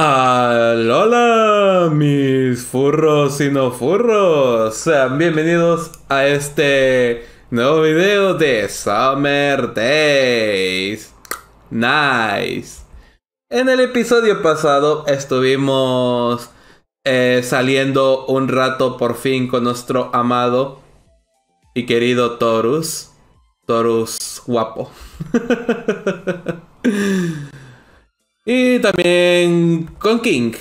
Hola, mis furros y no furros. Sean bienvenidos a este nuevo video de Summer Days. Nice. En el episodio pasado estuvimos eh, saliendo un rato por fin con nuestro amado y querido Torus. Torus guapo. Y también con King.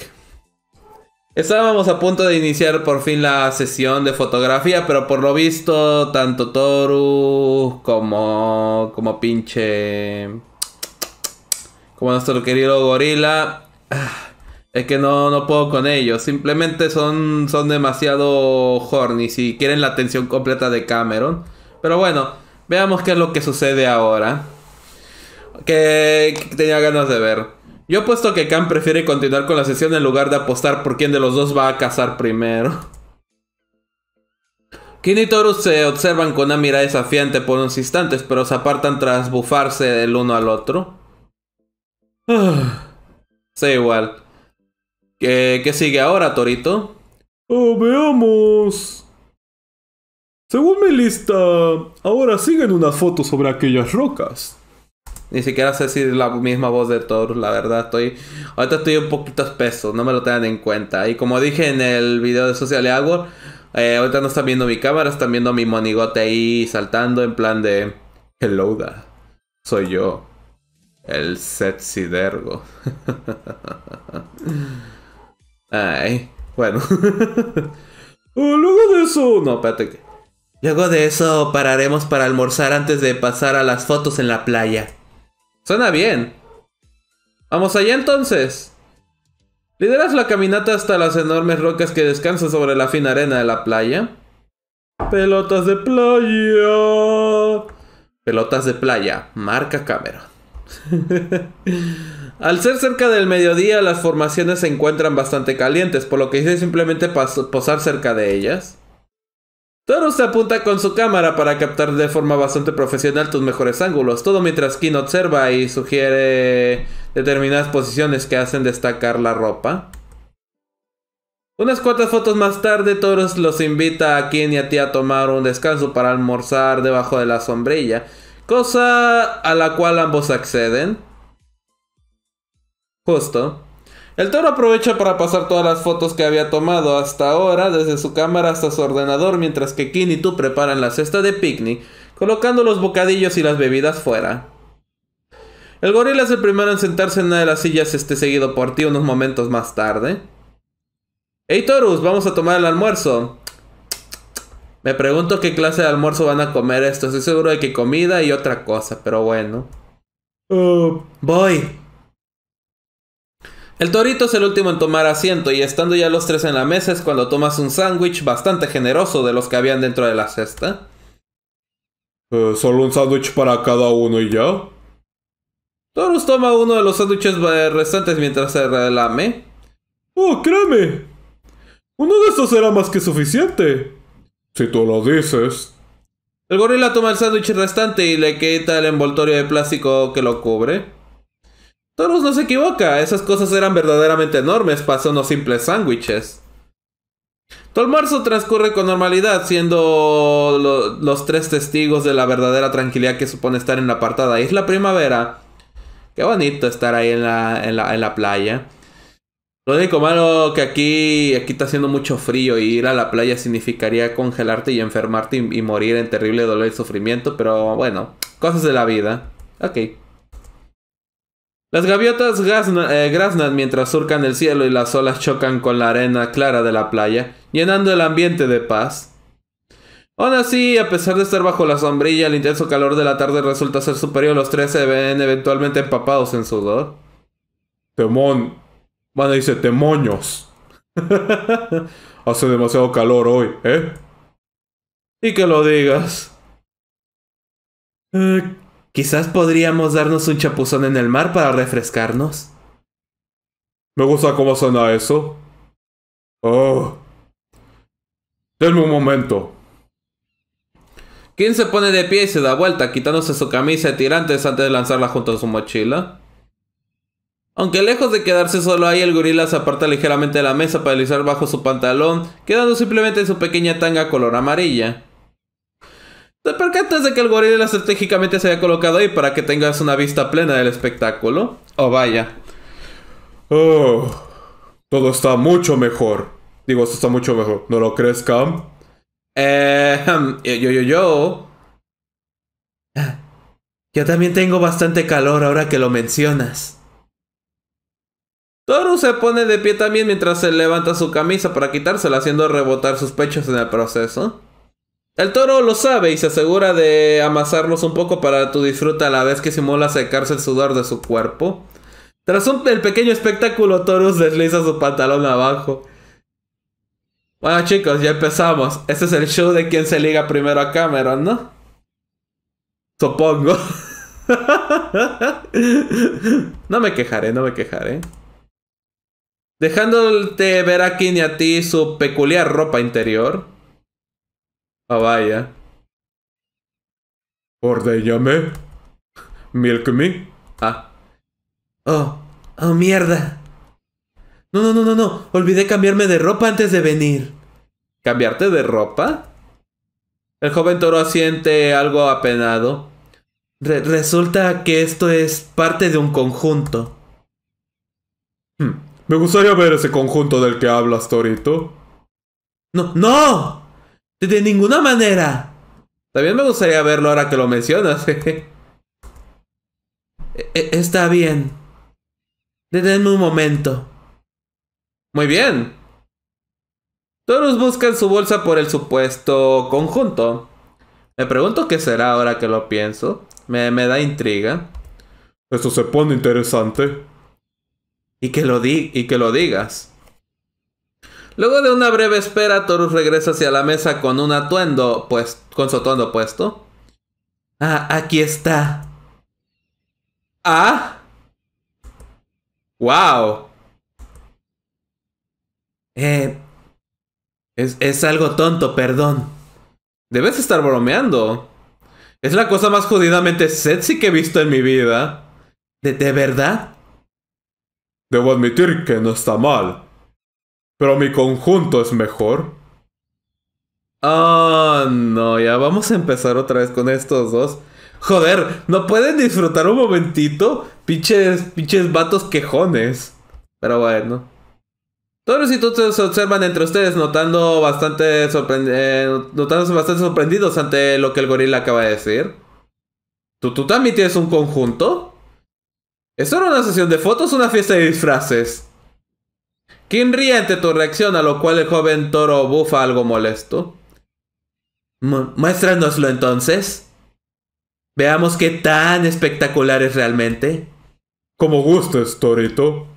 Estábamos a punto de iniciar por fin la sesión de fotografía, pero por lo visto, tanto Toru como. como pinche. como nuestro querido gorila. Es que no, no puedo con ellos. Simplemente son, son demasiado horny. Si quieren la atención completa de Cameron. Pero bueno, veamos qué es lo que sucede ahora. Que tenía ganas de ver. Yo apuesto que Khan prefiere continuar con la sesión en lugar de apostar por quién de los dos va a cazar primero. Kin y Toru se observan con una mirada desafiante por unos instantes, pero se apartan tras bufarse el uno al otro. Se igual. ¿Qué, ¿Qué, sigue ahora, Torito? Oh, veamos. Según mi lista, ahora siguen una foto sobre aquellas rocas. Ni siquiera sé si es la misma voz de Thor, la verdad. Estoy. Ahorita estoy un poquito espeso, no me lo tengan en cuenta. Y como dije en el video de Social Network, eh, ahorita no están viendo mi cámara, están viendo a mi monigote ahí saltando en plan de. Hello, da. Soy yo. El dergo Ay, bueno. Oh, luego de eso. No, espérate. Luego de eso pararemos para almorzar antes de pasar a las fotos en la playa. Suena bien. Vamos allá entonces. Lideras la caminata hasta las enormes rocas que descansan sobre la fina arena de la playa. Pelotas de playa. Pelotas de playa, marca Cameron. Al ser cerca del mediodía, las formaciones se encuentran bastante calientes, por lo que hice simplemente posar cerca de ellas. Toro se apunta con su cámara para captar de forma bastante profesional tus mejores ángulos, todo mientras Kin observa y sugiere determinadas posiciones que hacen destacar la ropa. Unas cuantas fotos más tarde, todos los invita a Kin y a ti a tomar un descanso para almorzar debajo de la sombrilla, cosa a la cual ambos acceden. Justo. El toro aprovecha para pasar todas las fotos que había tomado hasta ahora, desde su cámara hasta su ordenador, mientras que Kin y tú preparan la cesta de picnic, colocando los bocadillos y las bebidas fuera. El gorila es el primero en sentarse en una de las sillas, esté seguido por ti unos momentos más tarde. Hey Torus, vamos a tomar el almuerzo. Me pregunto qué clase de almuerzo van a comer estos. Estoy seguro de que comida y otra cosa, pero bueno. Uh, voy. El torito es el último en tomar asiento y estando ya los tres en la mesa es cuando tomas un sándwich bastante generoso de los que habían dentro de la cesta. Eh, ¿Solo un sándwich para cada uno y ya? Torus toma uno de los sándwiches eh, restantes mientras se relame. Oh, créeme. Uno de estos será más que suficiente. Si tú lo dices. El gorila toma el sándwich restante y le quita el envoltorio de plástico que lo cubre. Torus no se equivoca, esas cosas eran verdaderamente enormes para unos simples sándwiches. Todo el marzo transcurre con normalidad, siendo los tres testigos de la verdadera tranquilidad que supone estar en la apartada es la primavera. Qué bonito estar ahí en la, en la, playa. Lo único malo que aquí, aquí está haciendo mucho frío y ir a la playa significaría congelarte y enfermarte y, y morir en terrible dolor y sufrimiento, pero bueno, cosas de la vida. Ok. Las gaviotas eh, graznan, mientras surcan el cielo y las olas chocan con la arena clara de la playa, llenando el ambiente de paz. Aún así, a pesar de estar bajo la sombrilla, el intenso calor de la tarde resulta ser superior a los se ven eventualmente empapados en sudor. Temón. a dice temoños. Hace demasiado calor hoy, ¿eh? Y que lo digas. Eh, Quizás podríamos darnos un chapuzón en el mar para refrescarnos. Me gusta cómo suena eso. Oh. Denme un momento. ¿Quién se pone de pie y se da vuelta, quitándose su camisa de tirantes antes de lanzarla junto a su mochila. Aunque lejos de quedarse solo ahí, el gorila se aparta ligeramente de la mesa para deslizar bajo su pantalón, quedando simplemente en su pequeña tanga color amarilla qué antes de que el gorila estratégicamente se haya colocado ahí para que tengas una vista plena del espectáculo. Oh, vaya. Oh, todo está mucho mejor. Digo, esto está mucho mejor. ¿No lo crees, Cam? Eh, yo, yo, yo. Yo también tengo bastante calor ahora que lo mencionas. Toru se pone de pie también mientras se levanta su camisa para quitársela, haciendo rebotar sus pechos en el proceso. El toro lo sabe y se asegura de amasarlos un poco para tu disfrute a la vez que simula secarse el sudor de su cuerpo. Tras un, pequeño espectáculo, Torus desliza su pantalón abajo. Bueno chicos, ya empezamos. Este es el show de quien se liga primero a Cameron, ¿no? Supongo. no me quejaré, no me quejaré. Dejándote ver aquí ni a ti su peculiar ropa interior. Ah, vaya. Ordeñame. Milk me. Ah. Oh. Oh, mierda. No, no, no, no, no. Olvidé cambiarme de ropa antes de venir. ¿Cambiarte de ropa? El joven toro siente algo apenado. resulta que esto es parte de un conjunto. Hmm. Me gustaría ver ese conjunto del que hablas, Torito. No, no. De ninguna manera. También me gustaría verlo ahora que lo mencionas. E, e, está bien. Denme un momento. Muy bien. Todos buscan su bolsa por el supuesto conjunto. Me pregunto qué será ahora que lo pienso. Me, da intriga. Eso se pone interesante. Y que lo, di y que lo digas. Luego de una breve espera, Torus regresa hacia la mesa con un atuendo, pues, con su atuendo puesto. Ah, aquí está. Ah. Wow. Eh, es, algo tonto, perdón. Debes estar bromeando. Es la cosa más jodidamente sexy que he visto en mi vida. ¿De, de verdad? Debo admitir que no está mal. Pero mi conjunto es mejor. Ah, no, ya vamos a empezar otra vez con estos dos. Joder, ¿no pueden disfrutar un momentito? Pinches, pinches vatos quejones. Pero bueno. Todos y todos se observan entre ustedes, notando bastante eh, notándose bastante sorprendidos ante lo que el gorila acaba de decir. ¿Tú, ¿Tú también tienes un conjunto? ¿Es era una sesión de fotos o una fiesta de disfraces? ¿Quién ríe ante tu reacción, a lo cual el joven toro bufa algo molesto. muéstranoslo entonces. Veamos qué tan espectacular es realmente. Como gustes, torito.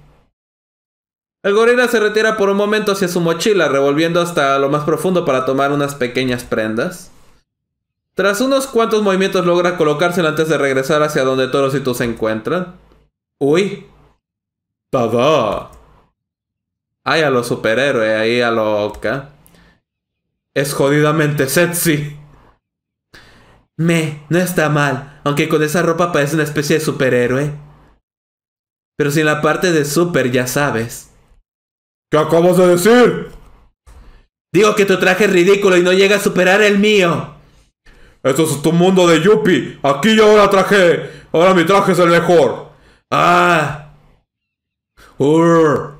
El gorila se retira por un momento hacia su mochila, revolviendo hasta lo más profundo para tomar unas pequeñas prendas. Tras unos cuantos movimientos logra colocárselo antes de regresar hacia donde Toros se encuentran. ¡Uy! ¡Tada! Ay, a los superhéroes ahí a lo... es jodidamente sexy. Me, no está mal, aunque con esa ropa parece una especie de superhéroe. Pero sin la parte de super, ya sabes. ¿Qué acabas de decir? Digo que tu traje es ridículo y no llega a superar el mío. Eso es tu mundo de Yuppie. Aquí yo ahora traje. Ahora mi traje es el mejor. Ah. Urr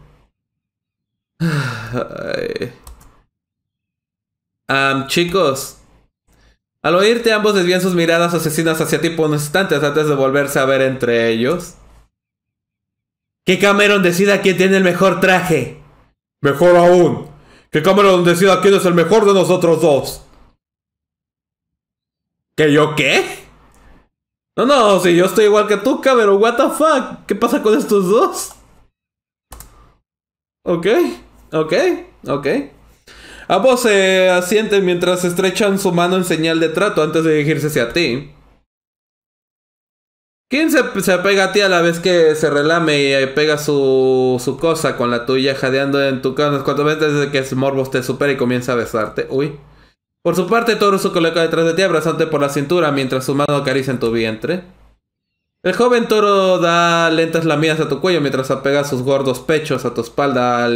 chicos, al oírte ambos desvían sus miradas asesinas hacia tipo por unos instantes antes de volverse a ver entre ellos. Que Cameron decida quién tiene el mejor traje. Mejor aún, que Cameron decida quién es el mejor de nosotros dos. ¿Que yo qué? No, no, si yo estoy igual que tú, Cameron, what the fuck? ¿Qué pasa con estos dos? Ok. Ok, ok. Ambos ah, pues, se eh, asienten mientras estrechan su mano en señal de trato antes de dirigirse hacia ti. ¿Quién se, se, apega a ti a la vez que se relame y eh, pega su, su cosa con la tuya jadeando en tu cama cuando ves desde que Morbos te supera y comienza a besarte. Uy. Por su parte, Toru se coloca detrás de ti abrazante por la cintura mientras su mano acaricia en tu vientre. El joven toro da lentas lamidas a tu cuello mientras apega sus gordos pechos a tu espalda.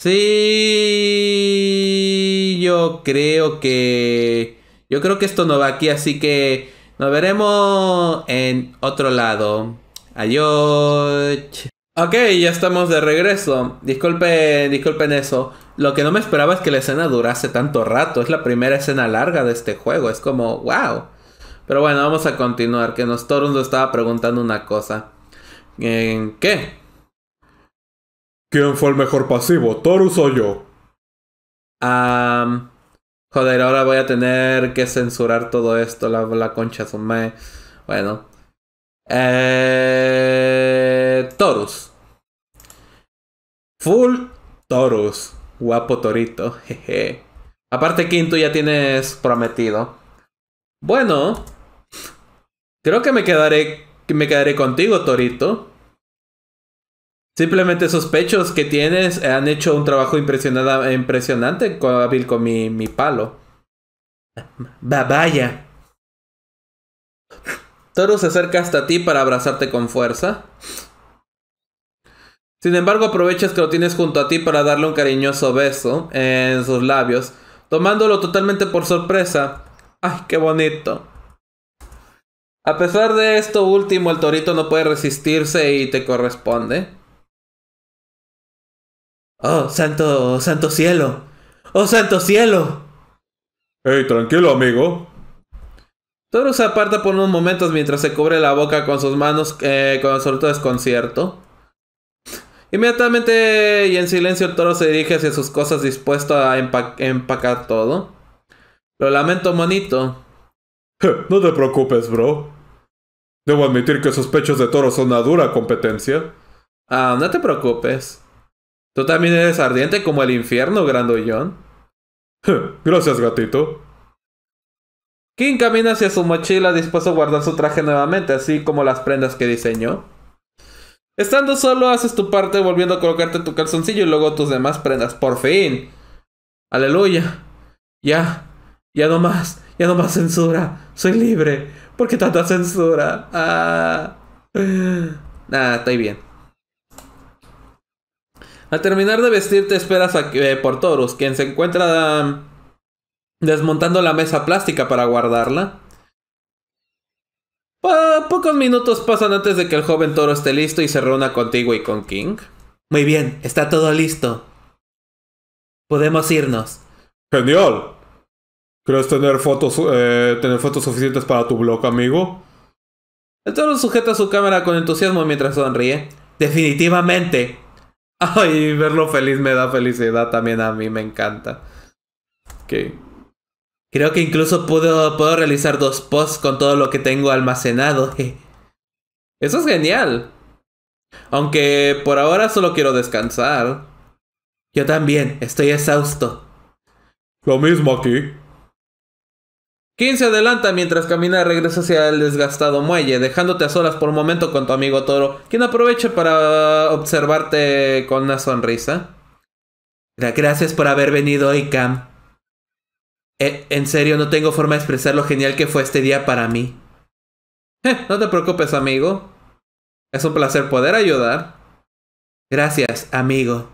sí, yo creo que... Yo creo que esto no va aquí, así que nos veremos en otro lado. Adiós. Ok, ya estamos de regreso. Disculpe, disculpen eso. Lo que no me esperaba es que la escena durase tanto rato. Es la primera escena larga de este juego. Es como, wow. Pero bueno, vamos a continuar. Que nos Torun nos estaba preguntando una cosa. ¿En qué? ¿Quién fue el mejor pasivo? ¿Torus o yo? Ah, joder, ahora voy a tener que censurar todo esto. La, la concha Zumé. Bueno. Eh, Torus. Full Torus. Guapo Torito. Jeje. Aparte, Quinto ya tienes prometido. Bueno. Creo que me quedaré, me quedaré contigo, Torito. Simplemente sospechos que tienes han hecho un trabajo impresionante con, con mi, mi palo. Ah, vaya. Toru se acerca hasta ti para abrazarte con fuerza. Sin embargo, aprovechas que lo tienes junto a ti para darle un cariñoso beso en sus labios, tomándolo totalmente por sorpresa. ¡Ay, qué bonito! A pesar de esto último, el torito no puede resistirse y te corresponde. ¡Oh, santo, santo cielo! ¡Oh, santo cielo! Ey, tranquilo, amigo! Toro se aparta por unos momentos mientras se cubre la boca con sus manos eh, con absoluto desconcierto. Inmediatamente y en silencio el Toro se dirige hacia sus cosas dispuesto a empacar todo. Lo lamento, monito. no te preocupes, bro. Debo admitir que pechos de Toro son una dura competencia. Ah, no te preocupes. Tú también eres ardiente como el infierno, grandullón. gracias, gatito. King camina hacia su mochila dispuesto a guardar su traje nuevamente, así como las prendas que diseñó. Estando solo, haces tu parte volviendo a colocarte tu calzoncillo y luego tus demás prendas. Por fin. Aleluya. Ya. Ya no más. Ya no más censura. Soy libre. ¿Por qué tanta censura? Ah. ah, estoy bien. Al terminar de vestirte esperas a, eh, por Torus, quien se encuentra desmontando la mesa plástica para guardarla. pocos minutos pasan antes de que el joven toro esté listo y se reúna contigo y con King. Muy bien, está todo listo. Podemos irnos. Genial. ¿Crees tener fotos, eh, tener fotos suficientes para tu blog, amigo? El toro sujeta su cámara con entusiasmo mientras sonríe. Definitivamente. Ay, verlo feliz me da felicidad también a mí, me encanta. Ok. Creo que incluso puedo, puedo realizar dos posts con todo lo que tengo almacenado. Eso es genial. Aunque por ahora solo quiero descansar. Yo también, estoy exhausto. Lo mismo aquí. ¿Quién se adelanta mientras camina regresa hacia el desgastado muelle, dejándote a solas por un momento con tu amigo Toro, quien aprovecha para observarte con una sonrisa. Gracias por haber venido hoy, Cam. Eh, en serio, no tengo forma de expresar lo genial que fue este día para mí. Eh, no te preocupes, amigo. Es un placer poder ayudar. Gracias, amigo.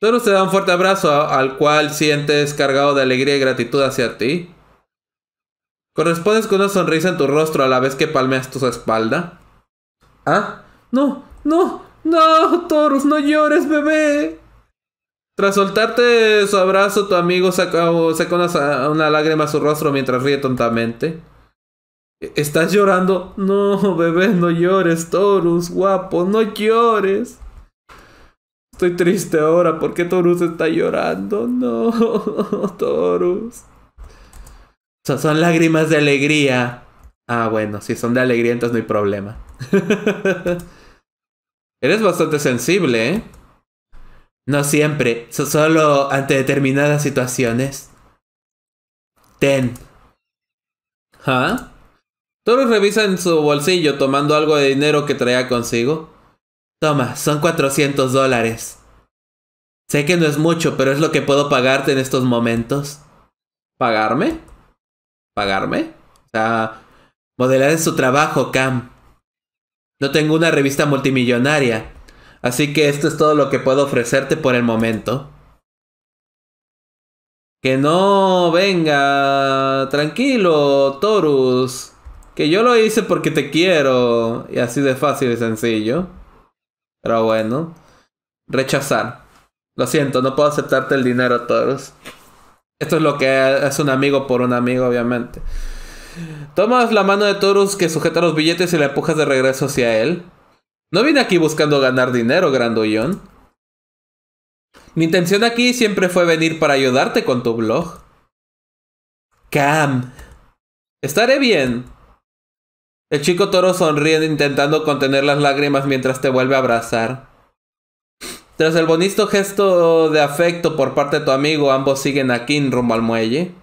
Torus te da un fuerte abrazo al cual sientes cargado de alegría y gratitud hacia ti. Correspondes con una sonrisa en tu rostro a la vez que palmeas tu espalda. ¿Ah? No, no, no, Torus, no llores, bebé. Tras soltarte su abrazo, tu amigo saca, una, una lágrima a su rostro mientras ríe tontamente. E, ¿Estás llorando? No, bebé, no llores, Torus, guapo, no llores. Estoy triste ahora, ¿por qué Torus está llorando? No, Torus. O sea, son lágrimas de alegría. Ah, bueno, si son de alegría, entonces no hay problema. Eres bastante sensible, ¿eh? No siempre, solo ante determinadas situaciones. Ten. ¿Ah? ¿Tú revisa en su bolsillo tomando algo de dinero que traía consigo. Toma, son 400 dólares. Sé que no es mucho, pero es lo que puedo pagarte en estos momentos. ¿Pagarme? ¿Pagarme? O sea, modelar es su trabajo, Cam. No tengo una revista multimillonaria, Así que esto es todo lo que puedo ofrecerte por el momento. Que no venga. Tranquilo, Torus. Que yo lo hice porque te quiero. Y así de fácil y sencillo. Pero bueno. Rechazar. Lo siento, no puedo aceptarte el dinero, Torus. Esto es lo que es un amigo por un amigo, obviamente. Tomas la mano de Torus que sujeta los billetes y la empujas de regreso hacia él. No vine aquí buscando ganar dinero, Grandollón. Mi intención aquí siempre fue venir para ayudarte con tu blog. Cam. Estaré bien. El chico toro sonríe intentando contener las lágrimas mientras te vuelve a abrazar. Tras el bonito gesto de afecto por parte de tu amigo, ambos siguen aquí en rumbo al muelle.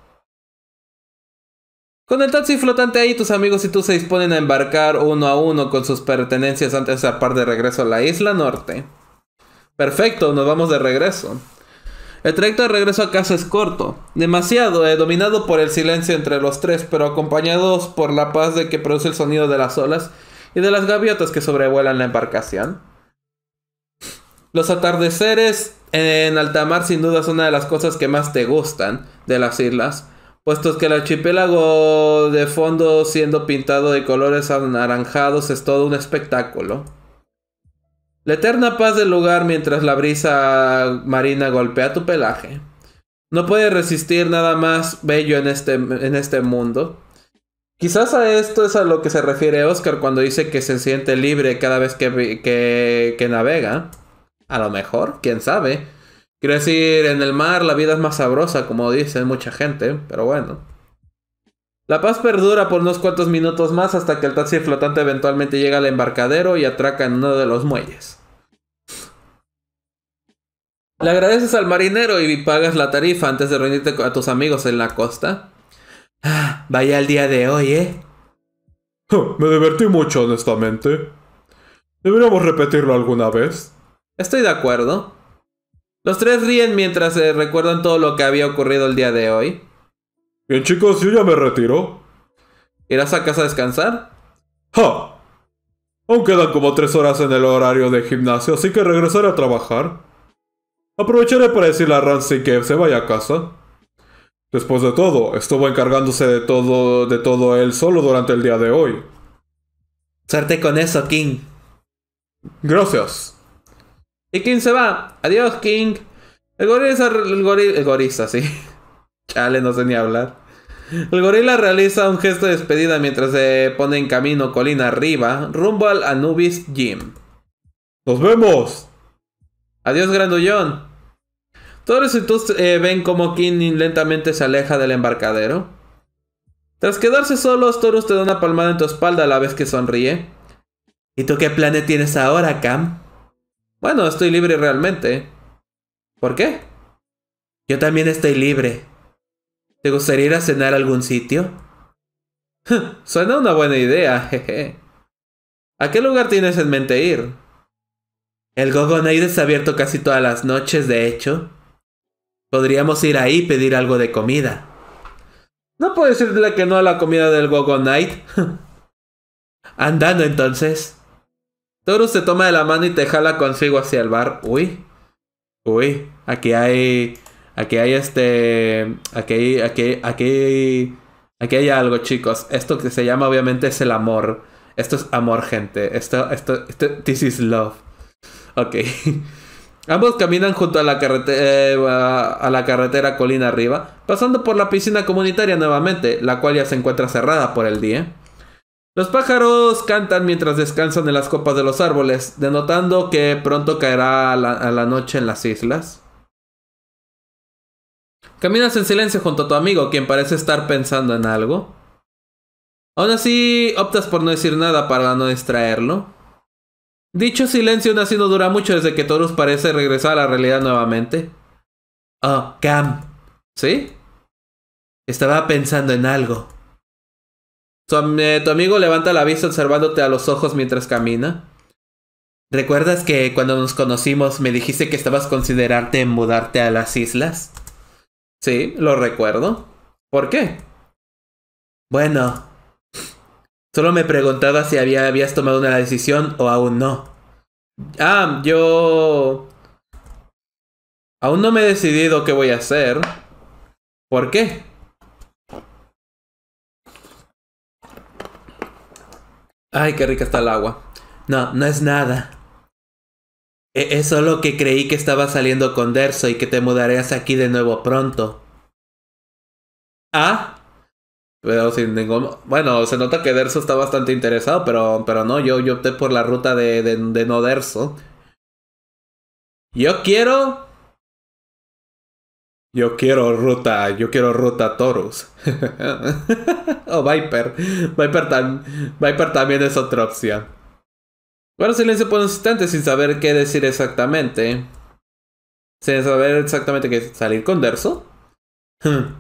Con el taxi flotante ahí, tus amigos y tú se disponen a embarcar uno a uno con sus pertenencias antes de zarpar de regreso a la isla norte. Perfecto, nos vamos de regreso. El trayecto de regreso a casa es corto, demasiado, eh, dominado por el silencio entre los tres, pero acompañados por la paz de que produce el sonido de las olas y de las gaviotas que sobrevuelan la embarcación. Los atardeceres en alta mar sin duda son una de las cosas que más te gustan de las islas puesto que el archipiélago de fondo siendo pintado de colores anaranjados es todo un espectáculo. La eterna paz del lugar mientras la brisa marina golpea tu pelaje. No puede resistir nada más bello en este, en este mundo. Quizás a esto es a lo que se refiere Oscar cuando dice que se siente libre cada vez que navega. A lo mejor, quién sabe. Quiero decir, en el mar la vida es más sabrosa, como dicen mucha gente, pero bueno. La paz perdura por unos cuantos minutos más hasta que el taxi flotante eventualmente llega al embarcadero y atraca en uno de los muelles. Le agradeces al marinero y pagas la tarifa antes de reunirte a tus amigos en la costa. Ah, vaya el día de hoy, ¿eh? Me divertí mucho, honestamente. Deberíamos repetirlo alguna vez. Estoy de acuerdo. Los tres ríen mientras se eh, recuerdan todo lo que había ocurrido el día de hoy. Bien chicos, yo ya me retiro. ¿Irás a casa a descansar? ¡Ja! Aún quedan como tres horas en el horario de gimnasio, así que regresaré a trabajar. Aprovecharé para decirle a Ramsey que se vaya a casa. Después de todo, estuvo encargándose de todo, de todo él solo durante el día de hoy. Suerte con eso, King. Gracias. Y King se va. Adiós, King. El gorila, el gorila, el gorila, sí. Chale, no sé ni hablar. El gorila realiza un gesto de despedida mientras se pone en camino colina arriba, rumbo al Anubis Gym. ¡Nos vemos! Adiós, grandullón. Todos y tú eh, ven como King lentamente se aleja del embarcadero. Tras quedarse solos, Torus te da una palmada en tu espalda a la vez que sonríe. ¿Y tú qué planes tienes ahora, Cam? Bueno, estoy libre realmente. ¿Por qué? Yo también estoy libre. ¿Te gustaría ir a cenar a algún sitio? Suena una buena idea, jeje. ¿A qué lugar tienes en mente ir? El Night está abierto casi todas las noches, de hecho. Podríamos ir ahí y pedir algo de comida. No puedo decirle que no a la comida del Night? Andando entonces. Toru se toma de la mano y te jala consigo hacia el bar. Uy. Uy. Aquí hay. Aquí hay este. Aquí hay. Aquí, aquí, aquí hay algo, chicos. Esto que se llama, obviamente, es el amor. Esto es amor, gente. Esto, esto, esto this is love. Ok. Ambos caminan junto a la, carretera, eh, a la carretera colina arriba, pasando por la piscina comunitaria nuevamente, la cual ya se encuentra cerrada por el día. Los pájaros cantan mientras descansan en las copas de los árboles, denotando que pronto caerá a la, noche en las islas. Caminas en silencio junto a tu amigo, quien parece estar pensando en algo. Aún así, optas por no decir nada para no distraerlo. Dicho silencio aún así no dura mucho desde que Torus parece regresar a la realidad nuevamente. Oh, Cam. ¿Sí? Estaba pensando en algo. Eh, tu, amigo levanta la vista observándote a los ojos mientras camina. ¿Recuerdas que cuando nos conocimos me dijiste que estabas considerarte en mudarte a las islas? Sí, lo recuerdo. ¿Por qué? Bueno, solo me preguntaba si habías tomado una decisión o aún no. Ah, yo... Aún no me he decidido qué voy a hacer. ¿Por qué? Ay, qué rica está el agua. No, no es nada. E, es solo que creí que estaba saliendo con Derso y que te mudarías aquí de nuevo pronto. ¿Ah? Pero sin ningún... Bueno, se nota que Derso está bastante interesado, pero, pero no, yo, yo opté por la ruta de, de, de no Derso. Yo quiero yo quiero ruta, yo quiero ruta Taurus. o oh, Viper. Viper, también es otra opción. Bueno, silencio por un instante sin saber qué decir exactamente. Sin saber exactamente qué salir con Derso. Hmm.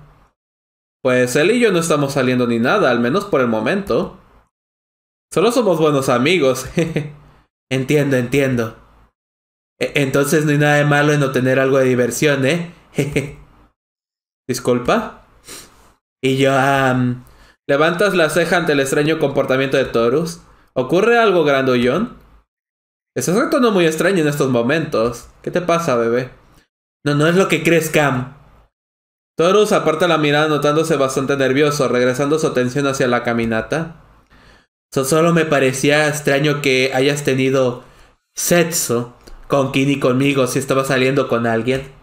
pues él y yo no estamos saliendo ni nada, al menos por el momento. Solo somos buenos amigos. entiendo, entiendo. E, entonces no hay nada de malo en no tener algo de diversión, ¿eh? Disculpa. Y yo, levantas la ceja ante el extraño comportamiento de Torus. ¿Ocurre algo, John? Estás no muy extraño en estos momentos. ¿Qué te pasa, bebé? No, no es lo que crees, Cam. Torus aparta la mirada notándose bastante nervioso, regresando su atención hacia la caminata. solo me parecía extraño que hayas tenido sexo con Kini conmigo si estaba saliendo con alguien.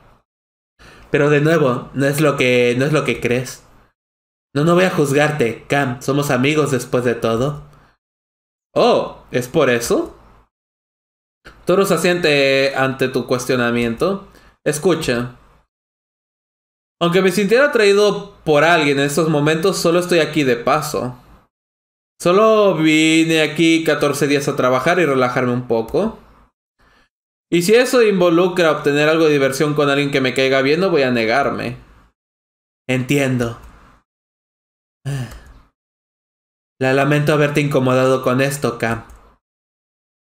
Pero de nuevo, no es lo que, no es lo que crees. No, no voy a juzgarte, Cam. Somos amigos después de todo. Oh, ¿es por eso? Toro se asiente ante tu cuestionamiento. Escucha. Aunque me sintiera atraído por alguien en estos momentos, solo estoy aquí de paso. Solo vine aquí 14 días a trabajar y relajarme un poco. Y si eso involucra obtener algo de diversión con alguien que me caiga bien, no voy a negarme. Entiendo. La lamento haberte incomodado con esto, Cam.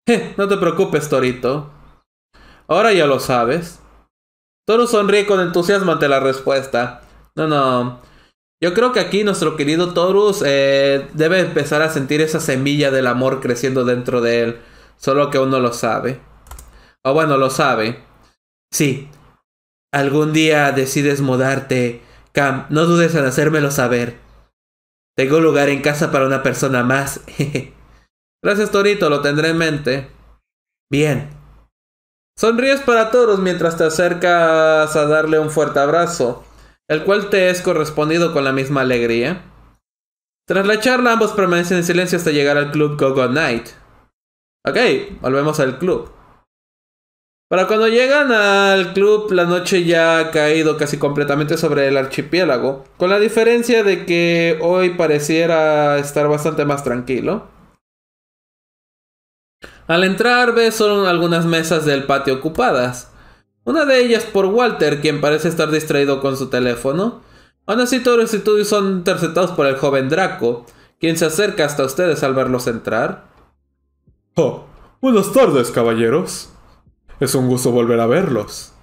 no te preocupes, Torito. Ahora ya lo sabes. Torus sonríe con entusiasmo ante la respuesta. No, no. Yo creo que aquí nuestro querido Torus eh, debe empezar a sentir esa semilla del amor creciendo dentro de él, solo que uno lo sabe. O bueno, lo sabe. Sí. Algún día decides mudarte. Cam, no dudes en hacérmelo saber. Tengo lugar en casa para una persona más. Gracias, Torito, lo tendré en mente. Bien. Sonríes para Toros mientras te acercas a darle un fuerte abrazo, el cual te es correspondido con la misma alegría. Tras la charla, ambos permanecen en silencio hasta llegar al club Go Night. Ok, volvemos al club. Para cuando llegan al club, la noche ya ha caído casi completamente sobre el archipiélago, con la diferencia de que hoy pareciera estar bastante más tranquilo. Al entrar ve solo algunas mesas del patio ocupadas. Una de ellas por Walter, quien parece estar distraído con su teléfono. Aún así todos y estudios son interceptados por el joven Draco, quien se acerca hasta ustedes al verlos entrar. Oh, buenas tardes, caballeros. Es un gusto volver a verlos.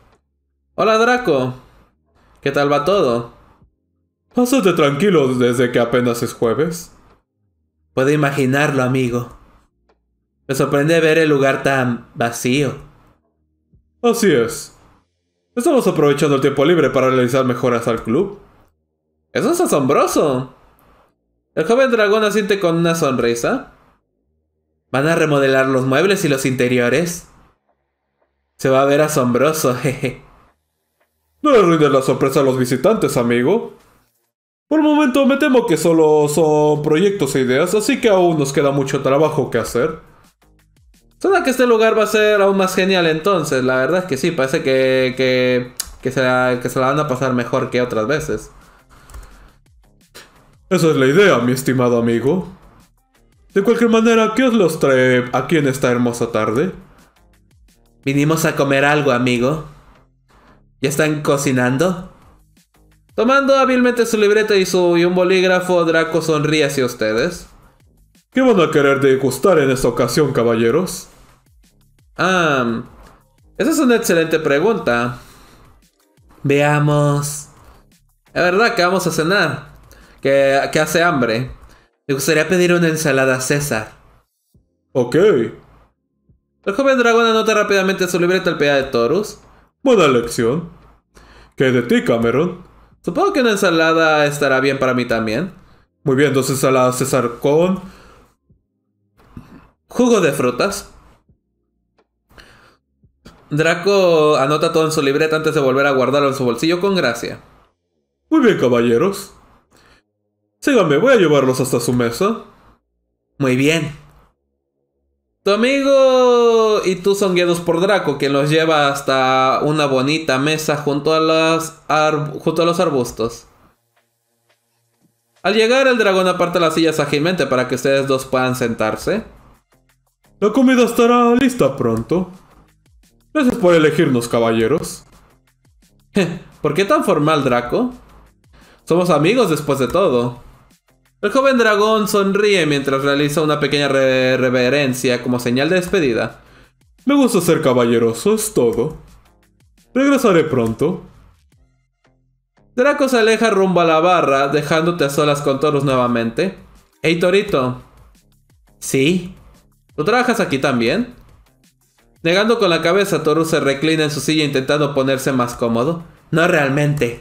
Hola Draco. ¿Qué tal va todo? Pásate tranquilo desde que apenas es jueves. Puedo imaginarlo, amigo. Me sorprende ver el lugar tan vacío. Así es. Estamos aprovechando el tiempo libre para realizar mejoras al club. Eso es asombroso. El joven dragón asiente con una sonrisa. Van a remodelar los muebles y los interiores. Se va a ver asombroso, jeje. No le rindes la sorpresa a los visitantes, amigo. Por el momento me temo que solo son proyectos e ideas, así que aún nos queda mucho trabajo que hacer. Suena que este lugar va a ser aún más genial entonces, la verdad es que sí, parece que, que, que, se, que se la van a pasar mejor que otras veces. Esa es la idea, mi estimado amigo. De cualquier manera, ¿qué os los trae aquí en esta hermosa tarde? Vinimos a comer algo, amigo. ¿Ya están cocinando? Tomando hábilmente su libreta y, su, un bolígrafo, Draco sonríe hacia ustedes. ¿Qué van a querer degustar en esta ocasión, caballeros? Ah, esa es una excelente pregunta. Veamos. La verdad que vamos a cenar. Que, que hace hambre. Me gustaría pedir una ensalada César. Ok, el joven dragón anota rápidamente su libreta al pea de Torus. Buena lección. ¿Qué de ti, Cameron? Supongo que una ensalada estará bien para mí también. Muy bien, dos ensaladas César con... Jugo de frutas. Draco anota todo en su libreta antes de volver a guardarlo en su bolsillo con gracia. Muy bien, caballeros. Síganme, voy a llevarlos hasta su mesa. Muy bien. Tu amigo y tú son guiados por Draco, quien los lleva hasta una bonita mesa junto a, junto a los arbustos. Al llegar, el dragón aparta las sillas ágilmente para que ustedes dos puedan sentarse. La comida estará lista pronto. Gracias por elegirnos, caballeros. ¿Por qué tan formal, Draco? Somos amigos después de todo. El joven dragón sonríe mientras realiza una pequeña reverencia como señal de despedida. Me gusta ser caballeroso, es todo. Regresaré pronto. Draco se aleja rumbo a la barra, dejándote a solas con Torus nuevamente. Hey Torito. ¿Sí? ¿Tú trabajas aquí también? Negando con la cabeza, Torus se reclina en su silla intentando ponerse más cómodo. No realmente.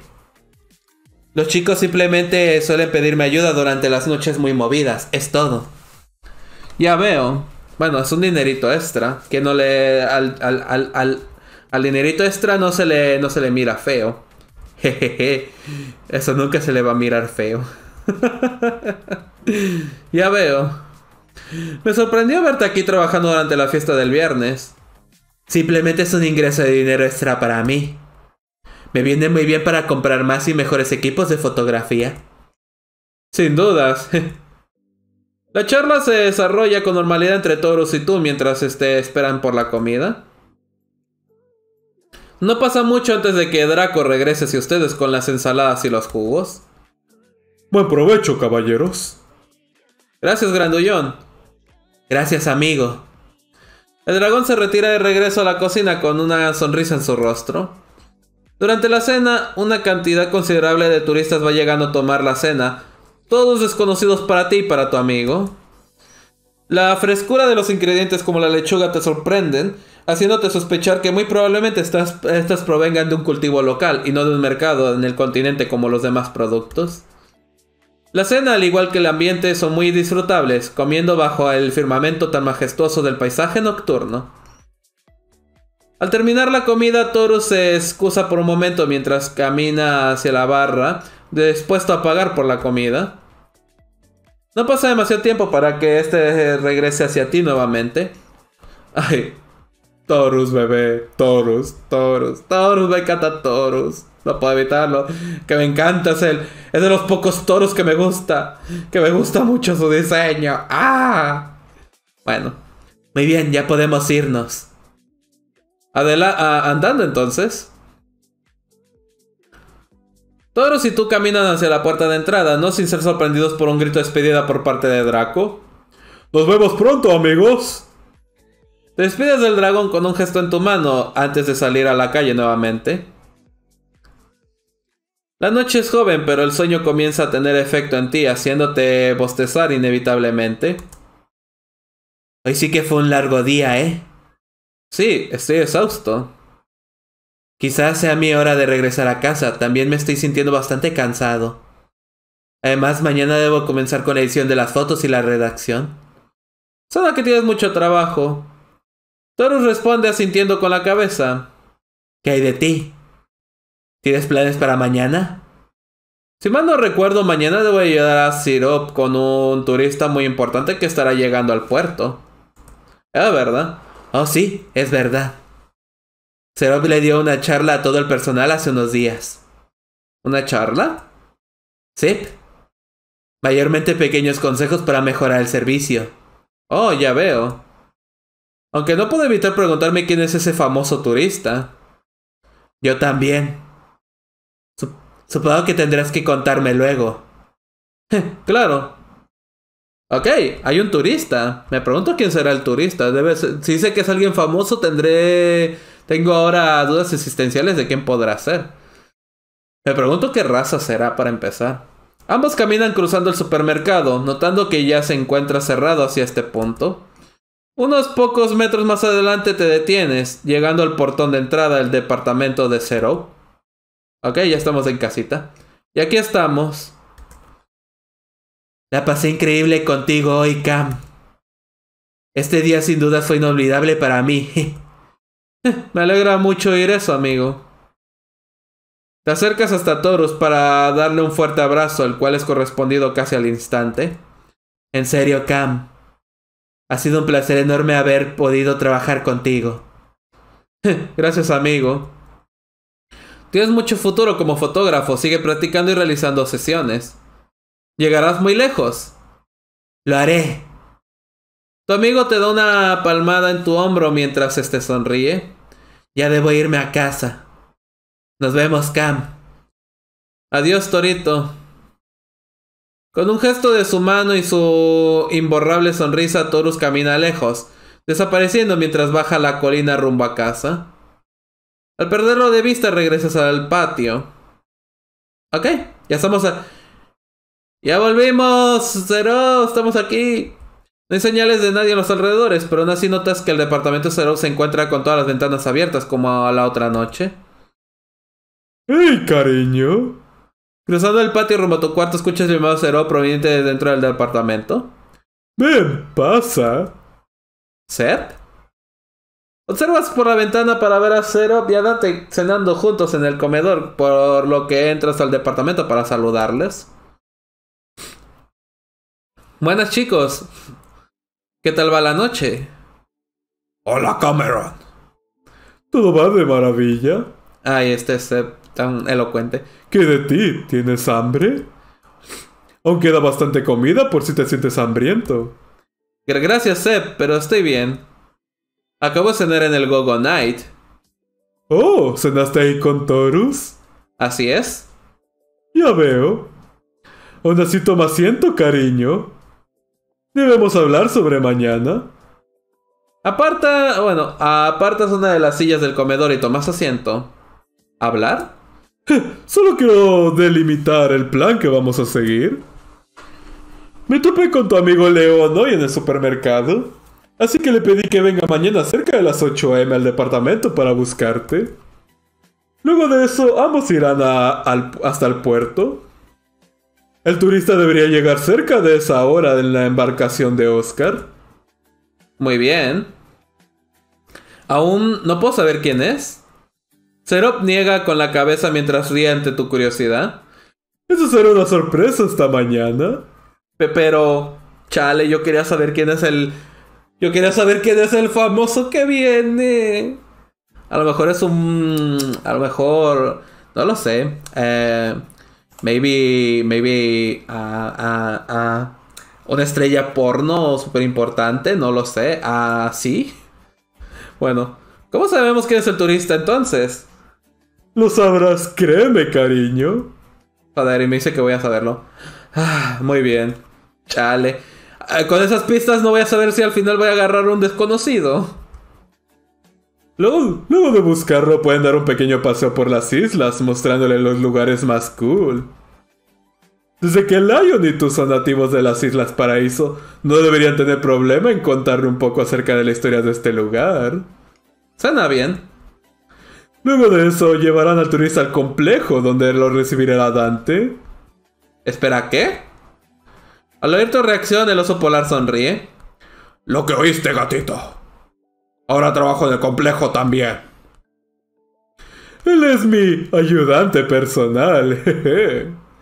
Los chicos simplemente suelen pedirme ayuda durante las noches muy movidas, es todo. Ya veo. Bueno, es un dinerito extra. Que no le. Al, al, al, al, dinerito extra no se le, no se le mira feo. Jejeje. Eso nunca se le va a mirar feo. ya veo. Me sorprendió verte aquí trabajando durante la fiesta del viernes. Simplemente es un ingreso de dinero extra para mí. Me viene muy bien para comprar más y mejores equipos de fotografía. Sin dudas. La charla se desarrolla con normalidad entre Toros y tú mientras este, esperan por la comida. No pasa mucho antes de que Draco regrese a ustedes con las ensaladas y los jugos. Buen provecho, caballeros. Gracias, grandullón. Gracias, amigo. El dragón se retira de regreso a la cocina con una sonrisa en su rostro. Durante la cena, una cantidad considerable de turistas va llegando a tomar la cena, todos desconocidos para ti y para tu amigo. La frescura de los ingredientes como la lechuga te sorprenden, haciéndote sospechar que muy probablemente estas, provengan de un cultivo local y no de un mercado en el continente como los demás productos. La cena, al igual que el ambiente, son muy disfrutables, comiendo bajo el firmamento tan majestuoso del paisaje nocturno. Al terminar la comida, Torus se excusa por un momento mientras camina hacia la barra, dispuesto a pagar por la comida. No pasa demasiado tiempo para que este regrese hacia ti nuevamente. Ay, Torus, bebé. Torus, Torus, Torus, me encanta Torus. No puedo evitarlo. Que me encanta, es, el, es de los pocos toros que me gusta. Que me gusta mucho su diseño. ¡Ah! Bueno, muy bien, ya podemos irnos andando entonces. Toros y tú caminan hacia la puerta de entrada, no sin ser sorprendidos por un grito de despedida por parte de Draco. Nos vemos pronto, amigos. Te despides del dragón con un gesto en tu mano antes de salir a la calle nuevamente. La noche es joven, pero el sueño comienza a tener efecto en ti, haciéndote bostezar inevitablemente. Hoy sí que fue un largo día, ¿eh? Sí, estoy exhausto. Quizás sea mi hora de regresar a casa, también me estoy sintiendo bastante cansado. Además, mañana debo comenzar con la edición de las fotos y la redacción. Solo que tienes mucho trabajo. Torus responde asintiendo con la cabeza. ¿Qué hay de ti? ¿Tienes planes para mañana? Si mal no recuerdo, mañana debo ayudar a Sirop con un turista muy importante que estará llegando al puerto. Es verdad. Oh, sí, es verdad. Serov le dio una charla a todo el personal hace unos días. ¿Una charla? Sí. Mayormente pequeños consejos para mejorar el servicio. Oh, ya veo. Aunque no puedo evitar preguntarme quién es ese famoso turista. Yo también. supongo que tendrás que contarme luego. claro, Ok, hay un turista. Me pregunto quién será el turista. Debe si dice que es alguien famoso, tendré. Tengo ahora dudas existenciales de quién podrá ser. Me pregunto qué raza será para empezar. Ambos caminan cruzando el supermercado, notando que ya se encuentra cerrado hacia este punto. Unos pocos metros más adelante te detienes, llegando al portón de entrada del departamento de Zero. Ok, ya estamos en casita. Y aquí estamos, la pasé increíble contigo hoy, Cam. Este día sin duda fue inolvidable para mí. Me alegra mucho oír eso, amigo. Te acercas hasta Torus para darle un fuerte abrazo, el cual es correspondido casi al instante. En serio, Cam. Ha sido un placer enorme haber podido trabajar contigo. Gracias, amigo. Tienes mucho futuro como fotógrafo, sigue practicando y realizando sesiones. Llegarás muy lejos. Lo haré. Tu amigo te da una palmada en tu hombro mientras este sonríe. Ya debo irme a casa. Nos vemos, Cam. Adiós, Torito. Con un gesto de su mano y su imborrable sonrisa, Torus camina lejos, desapareciendo mientras baja la colina rumbo a casa. Al perderlo de vista regresas al patio. Ok, ya estamos a... Ya volvimos, Zero, estamos aquí. No hay señales de nadie en los alrededores, pero aún así notas que el departamento Zero se encuentra con todas las ventanas abiertas como a la otra noche. ¡Ey, cariño! Cruzando el patio rumbo a tu cuarto escuchas el llamado Zero proveniente de dentro del departamento. Ven, pasa. ¿Seth? Observas por la ventana para ver a Zero y a Dante cenando juntos en el comedor, por lo que entras al departamento para saludarles. Buenas chicos. ¿Qué tal va la noche? Hola Cameron. Todo va de maravilla. Ay, este es eh, tan elocuente. ¿Qué de ti? ¿Tienes hambre? Aún queda bastante comida por si te sientes hambriento. Gracias, Seb, pero estoy bien. Acabo de cenar en el Gogo Night. Oh, ¿cenaste ahí con Torus? Así es. Ya veo. Aún así toma asiento, cariño. ¿Debemos hablar sobre mañana? Aparta, bueno, apartas una de las sillas del comedor y tomas asiento. ¿Hablar? Solo quiero delimitar el plan que vamos a seguir. Me topé con tu amigo León hoy en el supermercado, así que le pedí que venga mañana cerca de las 8 am al departamento para buscarte. Luego de eso, ambos irán a, hasta el puerto, el turista debería llegar cerca de esa hora en la embarcación de Oscar. Muy bien. Aún no puedo saber quién es. Serop niega con la cabeza mientras ríe ante tu curiosidad. Eso será una sorpresa esta mañana. Pero, chale, yo quería saber quién es el... Yo quería saber quién es el famoso que viene. A lo mejor es un... A lo mejor... No lo sé. Eh maybe, maybe a, una estrella porno súper importante, no lo sé, ah, sí. Bueno, ¿cómo sabemos quién es el turista entonces? Lo sabrás, créeme, cariño. Padre, me dice que voy a saberlo. Ah, muy bien. Chale. Ah, con esas pistas no voy a saber si al final voy a agarrar un desconocido. Luego, de buscarlo pueden dar un pequeño paseo por las islas mostrándole los lugares más cool. Desde que Lion y tú son nativos de las Islas Paraíso, no deberían tener problema en contarle un poco acerca de la historia de este lugar. Suena bien. Luego de eso, llevarán al turista al complejo donde lo recibirá Dante. ¿Espera qué? Al oír tu reacción, el oso polar sonríe. Lo que oíste, gatito. Ahora trabajo de complejo también. Él es mi ayudante personal.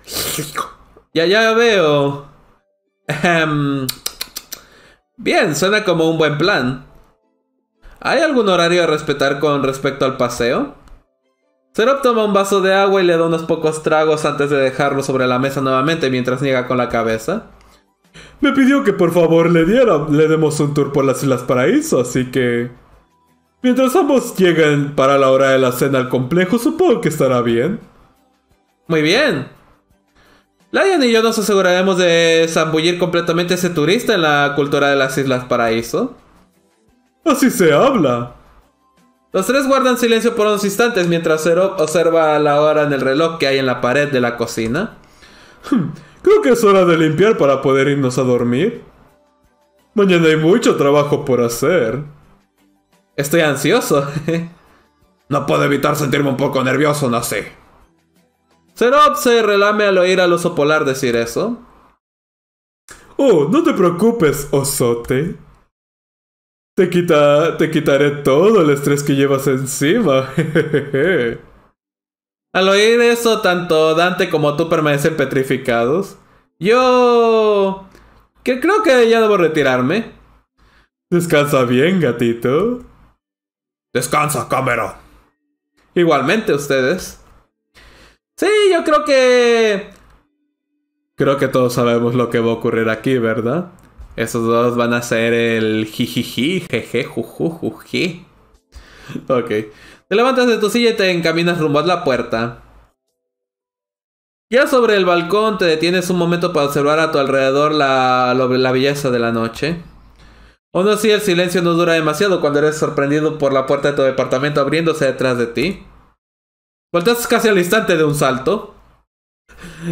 ya, ya veo. Em, bien, suena como un buen plan. ¿Hay algún horario a respetar con respecto al paseo? Serop toma un vaso de agua y le da unos pocos tragos antes de dejarlo sobre la mesa nuevamente mientras niega con la cabeza. Me pidió que por favor le diera, le demos un tour por las Islas Paraíso, así que Mientras ambos lleguen para la hora de la cena al complejo, supongo que estará bien. Muy bien. Lion y yo nos aseguraremos de zambullir completamente a ese turista en la cultura de las Islas Paraíso. Así se habla. Los tres guardan silencio por unos instantes mientras Zero observa la hora en el reloj que hay en la pared de la cocina. Hmm, creo que es hora de limpiar para poder irnos a dormir. Mañana hay mucho trabajo por hacer. Estoy ansioso. no puedo evitar sentirme un poco nervioso, no sé. Serop se relame al oír al oso polar decir eso. Oh, no te preocupes, osote. Te, quita, te quitaré todo el estrés que llevas encima. al oír eso, tanto Dante como tú permanecen petrificados. Yo... que creo que ya debo retirarme. Descansa bien, gatito. Descansa, cámara! Igualmente ustedes. Sí, yo creo que... Creo que todos sabemos lo que va a ocurrir aquí, ¿verdad? Esos dos van a ser el jijiji, jeje, juju, juji. Ok. Te levantas de tu silla y te encaminas rumbo a la puerta. Ya sobre el balcón te detienes un momento para observar a tu alrededor la, la belleza de la noche. Aún así, el silencio no dura demasiado cuando eres sorprendido por la puerta de tu departamento abriéndose detrás de ti. Volteas casi al instante de un salto.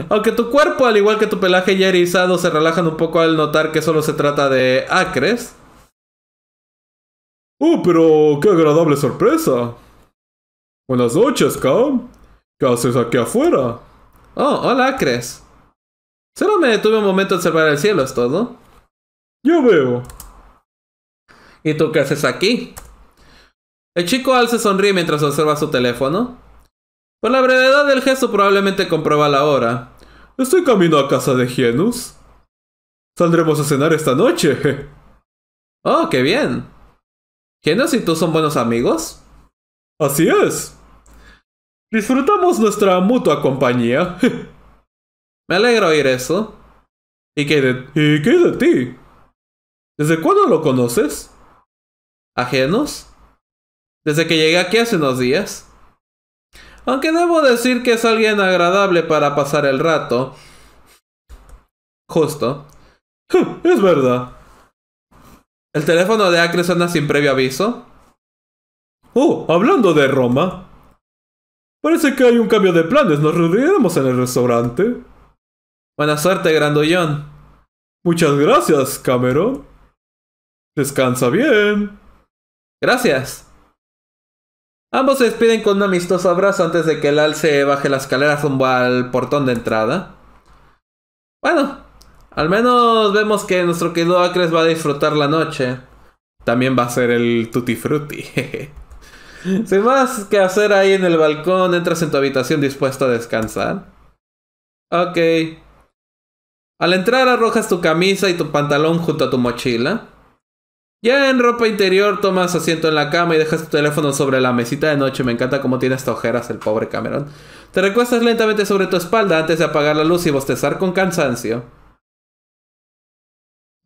Aunque tu cuerpo, al igual que tu pelaje ya erizado, se relajan un poco al notar que solo se trata de acres. ¡Oh, pero qué agradable sorpresa! Buenas noches, Cam. ¿Qué haces aquí afuera? Oh, hola, acres. Solo me detuve un momento a observar el cielo, ¿es todo? Yo veo. ¿Y tú qué haces aquí? El chico alce sonríe mientras observa su teléfono. Por la brevedad del gesto probablemente comprueba la hora. Estoy camino a casa de Genus Saldremos a cenar esta noche. oh, qué bien. ¿Genus y tú son buenos amigos? Así es. Disfrutamos nuestra mutua compañía. Me alegra oír eso. ¿Y qué, de, ¿Y qué de ti? ¿Desde cuándo lo conoces? ajenos desde que llegué aquí hace unos días. Aunque debo decir que es alguien agradable para pasar el rato. Justo. Es verdad. ¿El teléfono de Acre suena sin previo aviso? Oh, hablando de Roma. Parece que hay un cambio de planes. Nos reuniremos en el restaurante. Buena suerte, grandullón. Muchas gracias, Cameron. Descansa bien. Gracias. Ambos se despiden con un amistoso abrazo antes de que el alce baje la escalera rumbo al portón de entrada. Bueno, al menos vemos que nuestro querido Acres va a disfrutar la noche. También va a ser el tutti frutti. Sin más que hacer ahí en el balcón, entras en tu habitación dispuesto a descansar. Ok. Al entrar arrojas tu camisa y tu pantalón junto a tu mochila. Ya en ropa interior tomas asiento en la cama y dejas tu teléfono sobre la mesita de noche. Me encanta cómo tienes tojeras, ojeras el pobre Cameron. Te recuestas lentamente sobre tu espalda antes de apagar la luz y bostezar con cansancio.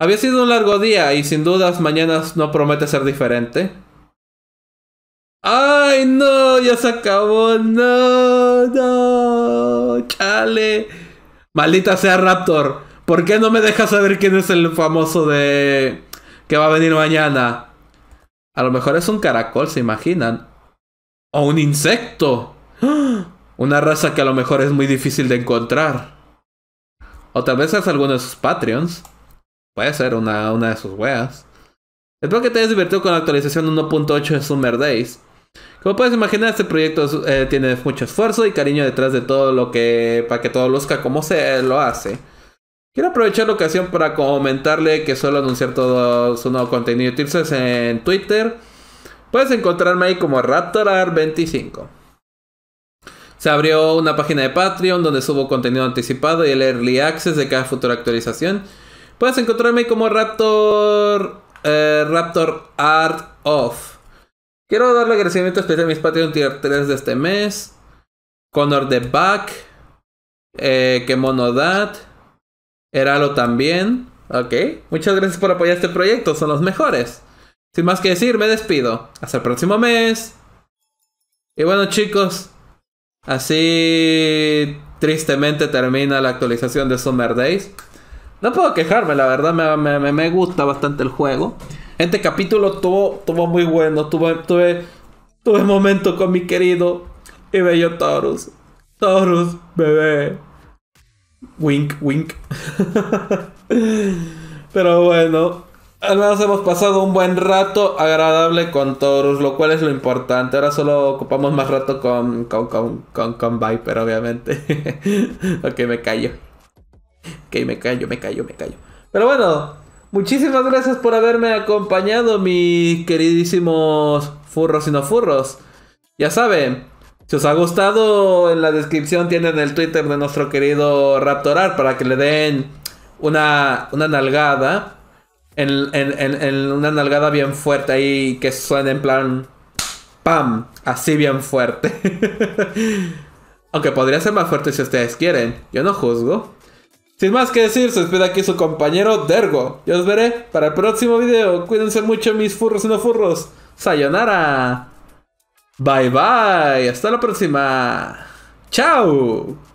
Había sido un largo día y sin dudas mañana no promete ser diferente. ¡Ay, no! Ya se acabó. ¡No! ¡No! ¡Chale! Maldita sea Raptor. ¿Por qué no me dejas saber quién es el famoso de que va a venir mañana. A lo mejor es un caracol, ¿se imaginan? O un insecto. Una raza que a lo mejor es muy difícil de encontrar. O tal vez es alguno de sus Patreons. Puede ser una, una de sus weas. Espero que te hayas divertido con la actualización 1.8 de Summer Days. Como puedes imaginar, este proyecto eh, tiene mucho esfuerzo y cariño detrás de todo lo que... para que todo luzca como se lo hace. Quiero aprovechar la ocasión para comentarle que suelo anunciar todo su nuevo contenido Tilses en Twitter. Puedes encontrarme ahí como Raptorar25. Se abrió una página de Patreon donde subo contenido anticipado y el early access de cada futura actualización. Puedes encontrarme como Raptor eh, Quiero darle agradecimiento especial a mis Patreon Tier 3 de este mes. Connor the Back. Eh, lo también. Ok. Muchas gracias por apoyar este proyecto. Son los mejores. Sin más que decir, me despido. Hasta el próximo mes. Y bueno, chicos. Así tristemente termina la actualización de Summer Days. No puedo quejarme, la verdad me, gusta bastante el juego. Este capítulo tuvo, tuvo muy bueno. Tuve, tuve, tuve momento con mi querido y bello Taurus. Taurus, bebé. Wink, wink. Pero bueno, Al menos hemos pasado un buen rato agradable con todos lo cual es lo importante. Ahora solo ocupamos más rato con, con, con, con, con Viper, obviamente. ok, me callo. Ok, me callo, me callo, me callo. Pero bueno, muchísimas gracias por haberme acompañado, mis queridísimos furros y no furros. Ya saben, si os ha gustado, en la descripción tienen el Twitter de nuestro querido Raptorar para que le den una, nalgada. En, una nalgada bien fuerte ahí que suene en plan ¡Pam! Así bien fuerte. Aunque podría ser más fuerte si ustedes quieren. Yo no juzgo. Sin más que decir, se despide aquí su compañero Dergo. Yo os veré para el próximo video. Cuídense mucho mis furros y no furros. Sayonara. Bye bye, hasta la próxima. Chao.